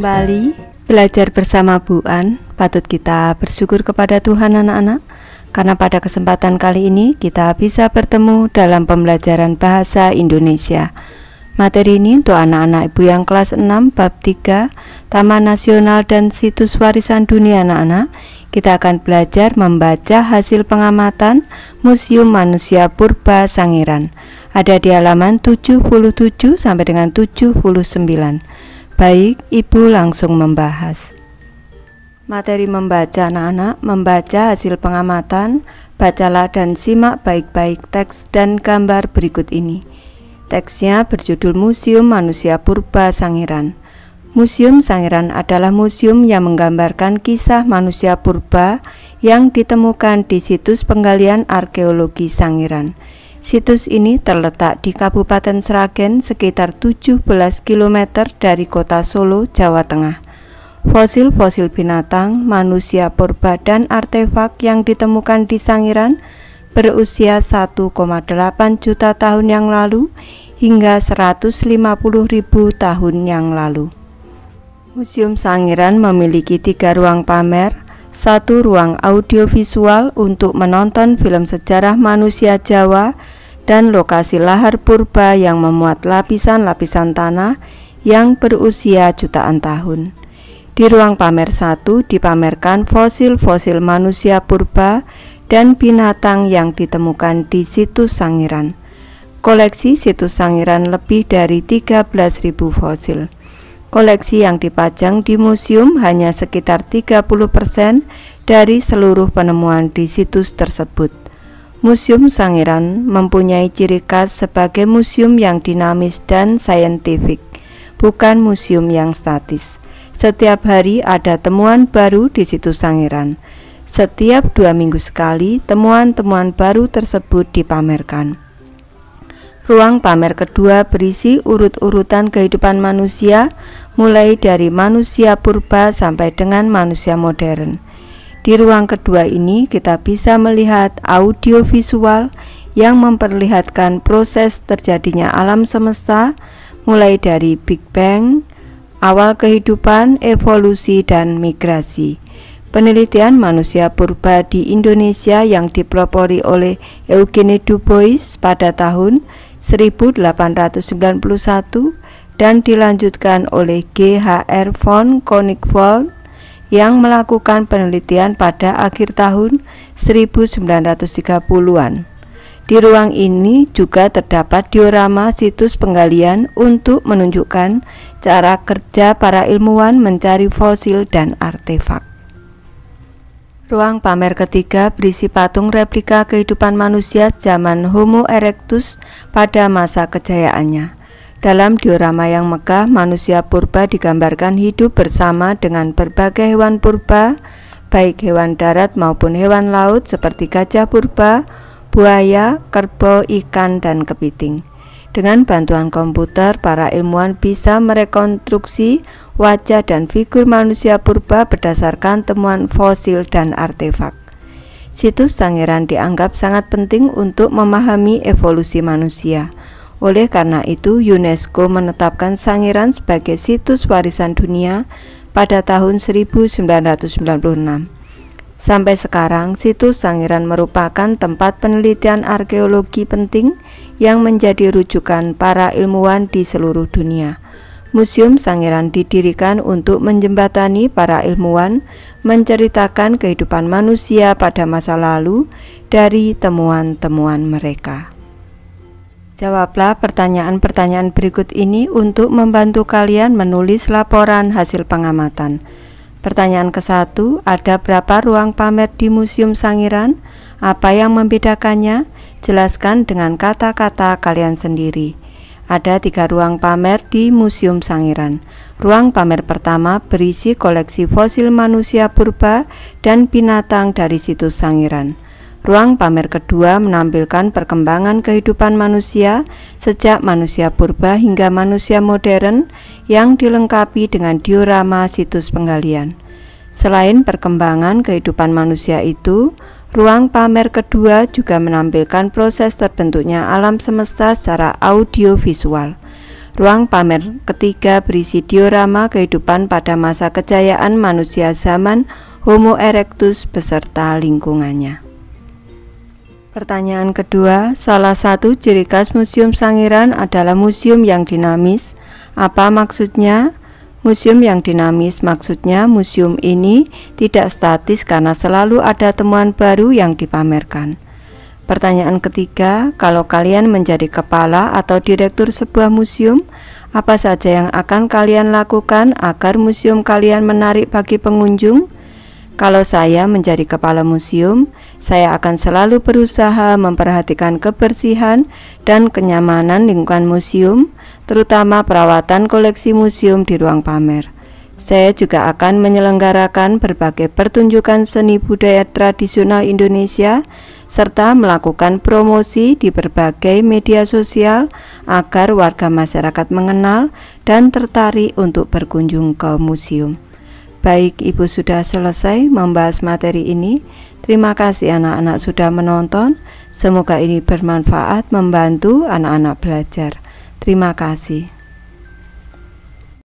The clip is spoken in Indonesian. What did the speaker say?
kembali belajar bersama Bu An. Patut kita bersyukur kepada Tuhan anak-anak karena pada kesempatan kali ini kita bisa bertemu dalam pembelajaran bahasa Indonesia. Materi ini untuk anak-anak ibu yang kelas 6 bab 3 Taman Nasional dan Situs Warisan Dunia anak-anak. Kita akan belajar membaca hasil pengamatan Museum Manusia Purba Sangiran. Ada di halaman 77 sampai dengan 79. Baik, Ibu langsung membahas. Materi membaca anak-anak, membaca hasil pengamatan, bacalah dan simak baik-baik teks dan gambar berikut ini. Teksnya berjudul Museum Manusia Purba Sangiran. Museum Sangiran adalah museum yang menggambarkan kisah manusia purba yang ditemukan di situs penggalian arkeologi Sangiran. Situs ini terletak di Kabupaten Sragen sekitar 17 km dari kota Solo, Jawa Tengah. Fosil-fosil binatang, manusia purba, dan artefak yang ditemukan di Sangiran berusia 1,8 juta tahun yang lalu hingga 150 ribu tahun yang lalu. Museum Sangiran memiliki tiga ruang pamer, satu ruang audiovisual untuk menonton film sejarah manusia Jawa dan lokasi lahar purba yang memuat lapisan-lapisan tanah yang berusia jutaan tahun. Di ruang pamer satu dipamerkan fosil-fosil manusia purba dan binatang yang ditemukan di situs Sangiran. Koleksi situs Sangiran lebih dari 13.000 fosil. Koleksi yang dipajang di museum hanya sekitar 30% dari seluruh penemuan di situs tersebut. Museum Sangiran mempunyai ciri khas sebagai museum yang dinamis dan saintifik, bukan museum yang statis. Setiap hari ada temuan baru di situs Sangiran. Setiap dua minggu sekali, temuan-temuan baru tersebut dipamerkan. Ruang pamer kedua berisi urut-urutan kehidupan manusia, mulai dari manusia purba sampai dengan manusia modern. Di ruang kedua ini, kita bisa melihat audiovisual yang memperlihatkan proses terjadinya alam semesta, mulai dari Big Bang, awal kehidupan, evolusi, dan migrasi. Penelitian manusia purba di Indonesia yang dipelopori oleh Eugene Dubois pada tahun 1891 dan dilanjutkan oleh G.H.R. von Koenigswald yang melakukan penelitian pada akhir tahun 1930-an. Di ruang ini juga terdapat diorama situs penggalian untuk menunjukkan cara kerja para ilmuwan mencari fosil dan artefak. Ruang pamer ketiga berisi patung replika kehidupan manusia zaman Homo erectus pada masa kejayaannya. Dalam diorama yang megah, manusia purba digambarkan hidup bersama dengan berbagai hewan purba, baik hewan darat maupun hewan laut seperti gajah purba, buaya, kerbau, ikan, dan kepiting. Dengan bantuan komputer, para ilmuwan bisa merekonstruksi wajah dan figur manusia purba berdasarkan temuan fosil dan artefak. Situs Sangiran dianggap sangat penting untuk memahami evolusi manusia. Oleh karena itu, UNESCO menetapkan Sangiran sebagai situs warisan dunia pada tahun 1996. Sampai sekarang, situs Sangiran merupakan tempat penelitian arkeologi penting yang menjadi rujukan para ilmuwan di seluruh dunia. Museum Sangiran didirikan untuk menjembatani para ilmuwan menceritakan kehidupan manusia pada masa lalu dari temuan-temuan mereka. Jawablah pertanyaan-pertanyaan berikut ini untuk membantu kalian menulis laporan hasil pengamatan. Pertanyaan ke satu, ada berapa ruang pamer di Museum Sangiran? Apa yang membedakannya? Jelaskan dengan kata-kata kalian sendiri. Ada tiga ruang pamer di Museum Sangiran. Ruang pamer pertama berisi koleksi fosil manusia purba dan binatang dari situs Sangiran. Ruang pamer kedua menampilkan perkembangan kehidupan manusia sejak manusia purba hingga manusia modern yang dilengkapi dengan diorama situs penggalian. Selain perkembangan kehidupan manusia itu, Ruang pamer kedua juga menampilkan proses terbentuknya alam semesta secara audiovisual. Ruang pamer ketiga berisi diorama kehidupan pada masa kejayaan manusia zaman Homo erectus beserta lingkungannya. Pertanyaan kedua, salah satu ciri khas Museum Sangiran adalah museum yang dinamis. Apa maksudnya? Museum yang dinamis maksudnya museum ini tidak statis karena selalu ada temuan baru yang dipamerkan. Pertanyaan ketiga, kalau kalian menjadi kepala atau direktur sebuah museum, apa saja yang akan kalian lakukan agar museum kalian menarik bagi pengunjung? Kalau saya menjadi kepala museum, saya akan selalu berusaha memperhatikan kebersihan dan kenyamanan lingkungan museum, terutama perawatan koleksi museum di ruang pamer. Saya juga akan menyelenggarakan berbagai pertunjukan seni budaya tradisional Indonesia serta melakukan promosi di berbagai media sosial agar warga masyarakat mengenal dan tertarik untuk berkunjung ke museum. Baik, Ibu sudah selesai membahas materi ini. Terima kasih anak-anak sudah menonton. Semoga ini bermanfaat membantu anak-anak belajar. Terima kasih.